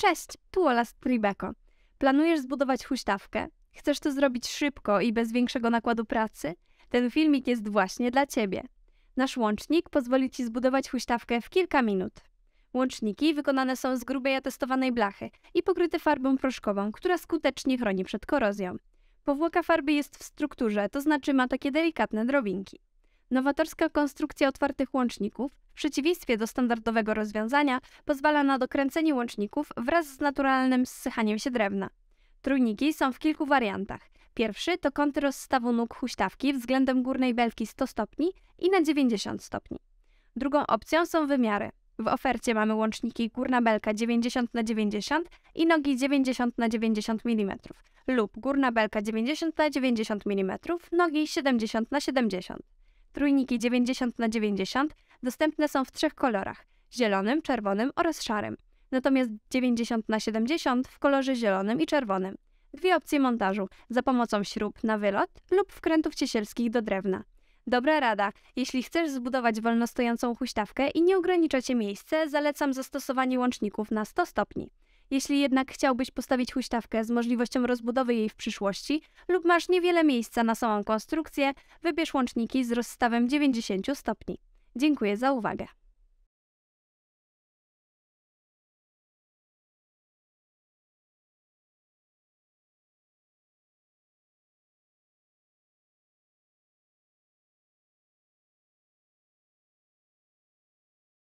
Cześć, tu Ola z Tribeco. Planujesz zbudować huśtawkę? Chcesz to zrobić szybko i bez większego nakładu pracy? Ten filmik jest właśnie dla Ciebie. Nasz łącznik pozwoli Ci zbudować huśtawkę w kilka minut. Łączniki wykonane są z grubej atestowanej blachy i pokryte farbą proszkową, która skutecznie chroni przed korozją. Powłoka farby jest w strukturze, to znaczy ma takie delikatne drobinki. Nowatorska konstrukcja otwartych łączników, w przeciwieństwie do standardowego rozwiązania, pozwala na dokręcenie łączników wraz z naturalnym zsychaniem się drewna. Trójniki są w kilku wariantach. Pierwszy to kąty rozstawu nóg huśtawki względem górnej belki 100 stopni i na 90 stopni. Drugą opcją są wymiary. W ofercie mamy łączniki górna belka 90 na 90 i nogi 90 na 90 mm lub górna belka 90 na 90 mm, nogi 70 na 70 Trójniki 90 na 90 dostępne są w trzech kolorach: zielonym, czerwonym oraz szarym. Natomiast 90 na 70 w kolorze zielonym i czerwonym. Dwie opcje montażu za pomocą śrub na wylot lub wkrętów ciesielskich do drewna. Dobra rada, jeśli chcesz zbudować wolnostojącą huśtawkę i nie ograniczać miejsce, zalecam zastosowanie łączników na 100 stopni. Jeśli jednak chciałbyś postawić huśtawkę z możliwością rozbudowy jej w przyszłości lub masz niewiele miejsca na samą konstrukcję, wybierz łączniki z rozstawem 90 stopni. Dziękuję za uwagę.